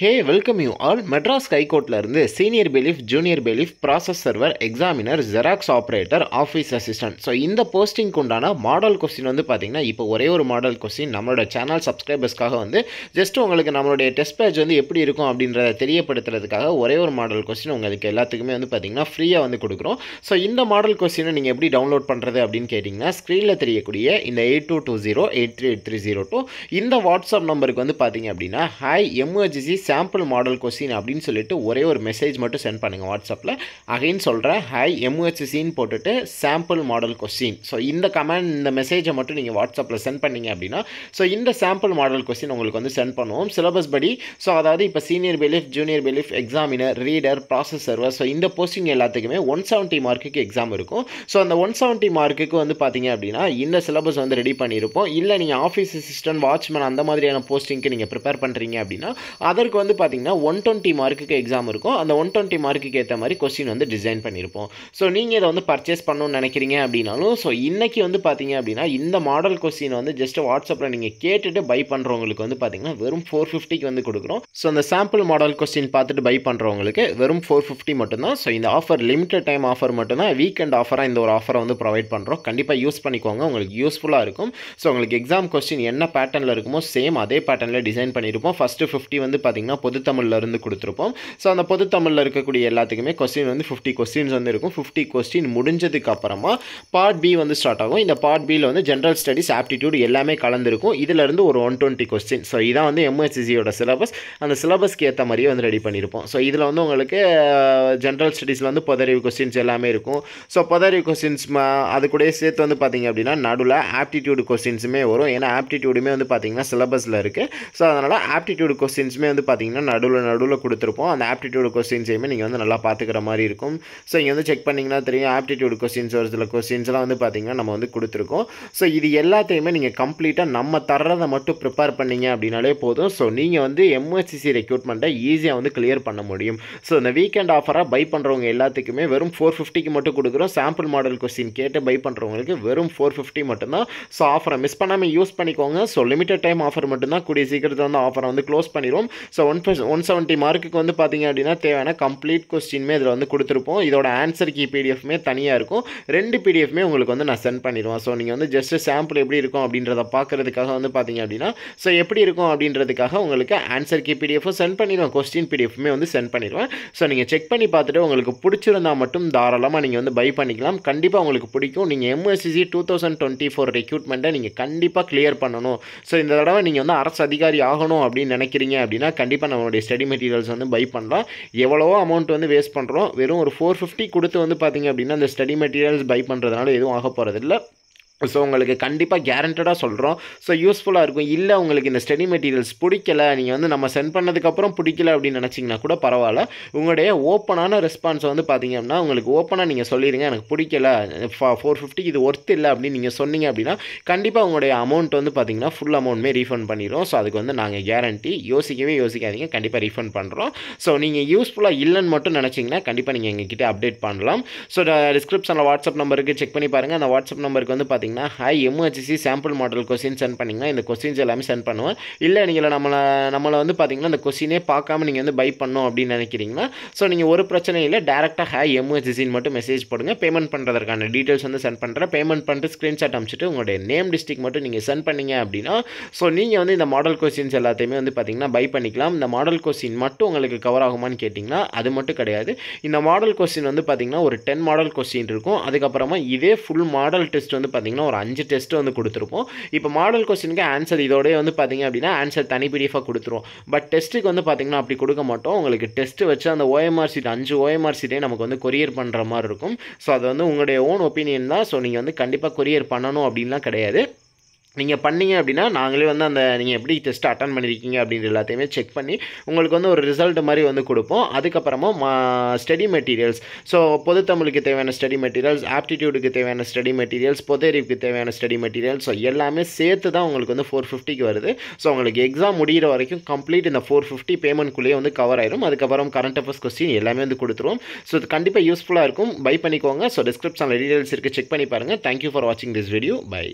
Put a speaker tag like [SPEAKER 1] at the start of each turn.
[SPEAKER 1] hey welcome you all Madras ஹைகோர்ட்லேருந்து senior bailiff junior bailiff process server examiner xerox operator office assistant so இந்த போஸ்டிங்க்கு உண்டான model question வந்து பார்த்திங்கன்னா இப்போ ஒரே ஒரு மாடல் கொஸ்டின் நம்மளோட சேனல் சப்ஸ்கிரைபர்ஸ்க்காக வந்து ஜஸ்ட் உங்களுக்கு நம்மளுடைய டெஸ்ட் பேஜ் வந்து எப்படி இருக்கும் அப்படின்றத தெரியப்படுத்துறதுக்காக ஒரே ஒரு மாடல் கொஸ்டின் உங்களுக்கு எல்லாத்துக்குமே வந்து பார்த்திங்கன்னா ஃப்ரீயாக வந்து கொடுக்குறோம் ஸோ இந்த மாடல் கொஸ்டினை நீங்கள் எப்படி டவுன்லோட் பண்ணுறது அப்படின்னு கேட்டிங்கன்னா ஸ்க்ரீனில் தெரியக்கூடிய இந்த eight two two zero eight three eight three zero two இந்த வாட்ஸ்அப் நம்பருக்கு வந்து பார்த்திங்க அப்படின்னா ஹாய் எம்எர்ஜிசி சாம்பிள் மாடல் கொஸ்டின் அப்படின்னு சொல்லிட்டு ஒரே ஒரு மெசேஜ் மட்டும் சென்ட் பண்ணுங்கள் வாட்ஸ்அப்பில் அகைன் சொல்கிறேன் ஹாய் எம்யூஹெச்சிசின்னு போட்டுட்டு சாம்பிள் மாடல் கொஸ்டின் ஸோ இந்த கமெண்ட் இந்த மெசேஜை மட்டும் நீங்கள் வாட்ஸ்அப்பில் சென்ட் பண்ணிங்க அப்படின்னா ஸோ இந்த சாம்பிள் மாடல் கொஸ்டின் உங்களுக்கு வந்து சென்ட் பண்ணுவோம் சிலபஸ் படி ஸோ அதாவது இப்போ senior bailiff junior bailiff examiner reader process server so இந்த போஸ்டிங் எல்லாத்துக்குமே ஒன் செவன்ட்டி மார்க்குக்கு எக்ஸாம் இருக்கும் ஸோ அந்த ஒன் செவன்ட்டி மார்க்குக்கு வந்து பார்த்தீங்க அப்படின்னா இந்த சிலபஸ் வந்து ரெடி பண்ணியிருப்போம் இல்லை நீங்கள் ஆஃபீஸ் அசிஸ்டன்ட் வாட்ச்மேன் அந்த மாதிரியான போஸ்டிங்க்கு நீங்கள் ப்ரிப்பேர் பண்ணுறீங்க அப்படின்னா அதற்கு உங்களுக்கு வந்து பார்த்தீங்கன்னா ஒன் டுவெண்ட்டி மார்க்குக்கு எக்ஸாம் இருக்கும் அந்த ஒன் டுவெண்ட்டி மார்க்குக்கு ஏற்ற மாதிரி கொஸ்டின் வந்து டிசைன் பண்ணியிருப்போம் ஸோ நீங்கள் இதை வந்து பர்ச்சேஸ் பண்ணணும்னு நினைக்கிறீங்க அப்படின்னாலும் ஸோ இன்றைக்கி வந்து பார்த்தீங்க அப்படின்னா இந்த மாடல் கொஸ்டின் வந்து ஜஸ்ட் வாட்ஸ்அப்பில் நீங்கள் கேட்டுட்டு பை பண்ணுறவங்களுக்கு வந்து பார்த்தீங்கன்னா வெறும் ஃபோர் ஃபிஃப்டிக்கு வந்து கொடுக்குறோம் ஸோ அந்த சாம்பிள் மாடல் கொஸ்டின் பார்த்துட்டு பை பண்ணுறவங்களுக்கு வெறும் ஃபோர் ஃபிஃப்டி மட்டும்தான் ஸோ இந்த ஆஃபர் லிமிடெட் டைம் ஆஃபர் மட்டும்தான் வீக்கெண்ட் ஆஃபராக இந்த ஒரு ஆஃபரை வந்து ப்ரொவைட் பண்ணுறோம் கண்டிப்பாக யூஸ் பண்ணிக்கோங்க உங்களுக்கு யூஸ்ஃபுல்லாக இருக்கும் ஸோ உங்களுக்கு எக்ஸாம் கொஸ்டின் என்ன பேட்டர்னில் இருக்குமோ சேம் அதே பேட்டர்னில் டிசைன் பண்ணியிருப்போம் ஃபஸ்ட்டு ஃபிஃப்டி வந்து பார்த்தீங்கன்னா பார்த்தீங்கன்னா பொதுத்தமிழில் இருந்து கொடுத்துருப்போம் ஸோ அந்த பொதுத்தமிழில் இருக்கக்கூடிய எல்லாத்துக்குமே கொஸ்டின் வந்து ஃபிஃப்டி கொஸ்டின்ஸ் வந்து இருக்கும் ஃபிஃப்டி கொஸ்டின் முடிஞ்சதுக்கு அப்புறமா பார்ட் பி வந்து ஸ்டார்ட் ஆகும் இந்த பார்ட் பியில் வந்து ஜென்ரல் ஸ்டடிஸ் ஆப்டிடியூட் எல்லாமே கலந்துருக்கும் இதிலிருந்து ஒரு ஒன் டுவெண்ட்டி கொஸ்டின் ஸோ இதான் வந்து எம்எஸ்சிசியோட சிலபஸ் அந்த சிலபஸ்க்கு ஏற்ற மாதிரியே வந்து ரெடி பண்ணியிருப்போம் ஸோ இதில் வந்து உங்களுக்கு ஜென்ரல் uh, ஸ்டடீஸில் வந்து பொதறிவு கொஸ்டின்ஸ் எல்லாமே இருக்கும் ஸோ பொதறிவு கொஸ்டின்ஸ் அது கூட சேர்த்து வந்து பார்த்திங்க அப்படின்னா நடுவில் ஆப்டிடியூடு கொஸ்டின்ஸுமே வரும் ஏன்னா ஆப்டிடியூடுமே வந்து பார்த்திங்கன்னா சிலபஸில் இருக்குது ஸோ அதனால் ஆப்டிடியூடு கொஸ்டின்ஸுமே வந்து பார்த்தீங்கன்னா நடுவில் நடுவில் கொடுத்துருப்போம் அந்த ஆப்டிடியூட் கொஸ்டின்ஸையுமே நீங்கள் வந்து நல்லா பார்த்துக்கிற மாதிரி இருக்கும் ஸோ இங்கே வந்து செக் பண்ணிங்கன்னா தெரியும் ஆப்டிடியூட் கொஸ்டின்ஸ் ஒரு சில கொஸ்டின்ஸ்லாம் வந்து பார்த்திங்கன்னா நம்ம வந்து கொடுத்துருக்கோம் ஸோ இது எல்லாத்தையுமே நீங்கள் கம்ப்ளீட்டாக நம்ம தர்றதை மட்டும் ப்ரிப்பேர் பண்ணிங்க அப்படின்னாலே போதும் ஸோ நீங்கள் வந்து எம்எஸ்சிசி ரெக்யூட்மெண்ட்டை ஈஸியாக வந்து கிளியர் பண்ண முடியும் ஸோ இந்த வீக்கெண்ட் ஆஃபராக பை பண்ணுறவங்க எல்லாத்துக்குமே வெறும் ஃபோர் ஃபிஃப்டிக்கு மட்டும் கொடுக்குறோம் சாம்பிள் மாடல் கொஸ்டின் கேட்டு பை பண்ணுறவங்களுக்கு வெறும் ஃபோர் ஃபிஃப்டி மட்டும்தான் ஸோ ஆஃபரை மிஸ் பண்ணாமல் யூஸ் பண்ணிக்கோங்க ஸோ லிமிடெட் டைம் ஆஃபர் மட்டும்தான் கூடிய சீக்கிரத்தில் வந்து ஆஃபரை வந்து க்ளோஸ் பண்ணிடுவோம் ஸோ ஸோ ஒன் பர்ஸ் ஒன் செவன்ட்டி மார்க்குக்கு வந்து பார்த்திங்க அப்படின்னா தேவையான கம்ப்ளீட் கொஸ்டின்மே இதில் வந்து கொடுத்துருப்போம் இதோட ஆன்சர் கீ பிடிஎஃப்மே தனியாக இருக்கும் ரெண்டு பிடிஎஃப்மே உங்களுக்கு வந்து நான் சென்ட் பண்ணிடுவேன் ஸோ நீங்கள் வந்து ஜஸ்ட் சாம்பிள் எப்படி இருக்கும் அப்படின்றத பார்க்குறதுக்காக வந்து பார்த்திங்க அப்படின்னா ஸோ எப்படி இருக்கும் அப்படின்றதுக்காக உங்களுக்கு ஆன்சர் கீ பிடிஎஃபும் சென்ட் பண்ணிடுவேன் கொஸ்டின் பிடிஎஃப்மே வந்து சென்ட் பண்ணிடுவேன் ஸோ நீங்கள் செக் பண்ணி பார்த்துட்டு உங்களுக்கு பிடிச்சிருந்தால் மட்டும் தாராளமாக நீங்கள் வந்து பை பண்ணிக்கலாம் கண்டிப்பாக உங்களுக்கு பிடிக்கும் நீங்கள் MSCC two thousand twenty four ரெக்யூட்மெண்ட்டை நீங்கள் கண்டிப்பாக கிளியர் பண்ணணும் ஸோ இந்த தடவை நீங்கள் வந்து அரசு அதிகாரி ஆகணும் அப்படின்னு நினைக்கிறீங்க அப்படின்னா கண்டிப்பாக நம்மளுடைய ஸ்டடி மெட்டீரியல்ஸ் வந்து பை பண்ணலாம் எவ்வளவோ அமௌண்ட் வந்து வேஸ்ட் பண்ணுறோம் வெறும் ஒரு ஃபோர் ஃபிஃப்டி கொடுத்து வந்து பார்த்திங்க அப்படின்னா அந்த ஸ்டடி மெட்டீரியல்ஸ் பை பண்ணுறதுனால எதுவும் ஆக போகிறதில்ல ஸோ உங்களுக்கு கண்டிப்பாக கேரண்டடாக சொல்கிறோம் ஸோ யூஸ்ஃபுல்லாக இருக்கும் இல்லை உங்களுக்கு இந்த ஸ்டடி மெட்டீரியல்ஸ் பிடிக்கல நீங்கள் வந்து நம்ம சென்ட் பண்ணதுக்கப்புறம் பிடிக்கல அப்படின்னு நினச்சிங்கன்னா கூட பரவாயில்ல உங்களுடைய ஓப்பனான ரெஸ்பான்ஸ் வந்து பார்த்தீங்க அப்படின்னா உங்களுக்கு ஓப்பனாக நீங்கள் சொல்லிடுங்க எனக்கு பிடிக்கல ஃபா ஃபோர் ஃபிஃப்டி இது ஒர்த் இல்லை அப்படின்னு நீங்கள் சொன்னீங்க அப்படின்னா கண்டிப்பாக உங்களுடைய அமௌண்ட் வந்து பார்த்திங்கன்னா ஃபுல் அமௌண்ட்மே ரீஃபண்ட் பண்ணிடுவோம் ஸோ அதுக்கு வந்து நாங்கள் கேரண்டி யோசிக்கவே யோசிக்காதீங்க கண்டிப்பாக ரீஃபண்ட் பண்ணுறோம் ஸோ நீங்கள் யூஸ்ஃபுல்லாக இல்லைன்னு மட்டும் நினச்சிங்கன்னா கண்டிப்பாக நீங்கள் எங்ககிட்ட அப்டேட் பண்ணலாம் ஸோ டிஸ்கிரிப்ஷனில் வாட்ஸ்அப் நம்பருக்கு செக் பண்ணி பாருங்கள் அந்த வாட்ஸ்அப் நம்பருக்கு வந்து பார்த்திங்கன்னா பண்ணிங்கன்னா hi emergency sample model question send பண்ணிங்கன்னா இந்த கொஸ்டின்ஸ் எல்லாமே சென்ட் பண்ணுவேன் இல்லை நீங்கள் நம்மளை நம்மளை வந்து பார்த்திங்கன்னா இந்த கொஸ்டினே பார்க்காம நீங்கள் வந்து பை பண்ணோம் அப்படின்னு நினைக்கிறீங்கன்னா ஸோ நீங்கள் ஒரு பிரச்சனையும் இல்லை டேரெக்டாக ஹை எமர்ஜென்சின்னு மட்டும் மெசேஜ் போடுங்க பேமெண்ட் பண்ணுறதுக்கான டீட்டெயில்ஸ் வந்து சென்ட் பண்ணுறேன் பேமெண்ட் பண்ணிட்டு ஸ்க்ரீன்ஷாட் அமைச்சிட்டு உங்களுடைய நேம் டிஸ்ட்ரிக் மட்டும் நீங்கள் சென்ட் பண்ணிங்க அப்படின்னா ஸோ நீங்கள் வந்து இந்த மாடல் கொஸ்டின்ஸ் எல்லாத்தையுமே வந்து பார்த்தீங்கன்னா பை பண்ணிக்கலாம் இந்த மாடல் கொஸ்டின் மட்டும் உங்களுக்கு கவர் ஆகுமான்னு கேட்டிங்கன்னா அது மட்டும் கிடையாது இந்த மாடல் கொஸ்டின் வந்து பார்த்தீங்கன்னா ஒரு டென் மாடல் கொஸ்டின் இருக்கும் அதுக்கப்புறமா இதே ஃபுல் மாடல் டெஸ்ட் வந்து பார்த்திங்கன்னா பார்த்திங்கன்னா ஒரு அஞ்சு டெஸ்ட் வந்து கொடுத்துருப்போம் இப்போ மாடல் கொஸ்டினுக்கு ஆன்சர் இதோடய வந்து பார்த்தீங்க அப்படின்னா ஆன்சர் தனி பிடிஎஃபாக கொடுத்துருவோம் பட் டெஸ்ட்டுக்கு வந்து பார்த்தீங்கன்னா அப்படி கொடுக்க மாட்டோம் உங்களுக்கு டெஸ்ட்டு வச்சு அந்த ஓஎம்ஆர் சீட் அஞ்சு ஓஎம்ஆர் சீட்டே நமக்கு வந்து கொரியர் பண்ணுற மாதிரி இருக்கும் ஸோ அது வந்து உங்களுடைய ஓன் ஒப்பீனியன் தான் ஸோ நீங்கள் வந்து கண்டிப்பாக கொரியர் பண்ணணும் அப்படின்லாம் கிடையாது நீங்கள் பண்ணீங்க அப்படின்னா நாங்களே வந்து அந்த நீங்கள் எப்படி டெஸ்ட் அட்டன் பண்ணியிருக்கீங்க அப்படின்ற எல்லாத்தையுமே செக் பண்ணி உங்களுக்கு வந்து ஒரு ரிசல்ட் மாதிரி வந்து கொடுப்போம் அதுக்கப்புறமா ஸ்டடி மெட்டீரியல்ஸ் ஸோ பொது தமிழுக்கு தேவையான ஸ்டடி மெட்டீரியல்ஸ் ஆப்டிடியூடுக்கு தேவையான ஸ்டடி மெட்டீரியல்ஸ் பொது அறிவுக்கு தேவையான ஸ்டடி மெட்டீரியல்ஸ் ஸோ எல்லாமே சேர்த்து தான் உங்களுக்கு வந்து ஃபோர் ஃபிஃப்டிக்கு வருது ஸோ உங்களுக்கு எக்ஸாம் முடிகிற வரைக்கும் கம்ப்ளீட் இந்த ஃபோர் ஃபிஃப்டி பேமெண்ட்குள்ளேயே வந்து கவர் ஆயிரும் அதுக்கப்புறம் கரண்ட் அஃபர்ஸ் கொஸ்டின் எல்லாமே வந்து கொடுத்துருவோம் ஸோ இது கண்டிப்பாக யூஸ்ஃபுல்லாக இருக்கும் பை பண்ணிக்கோங்க ஸோ டிஸ்கிரிப்ஷனில் டீட்டெயில்ஸ் இருக்குது செக் பண்ணி பாருங்கள் தேங்க்யூ ஃபார் வாட்சிங் திஸ் வீடியோ பை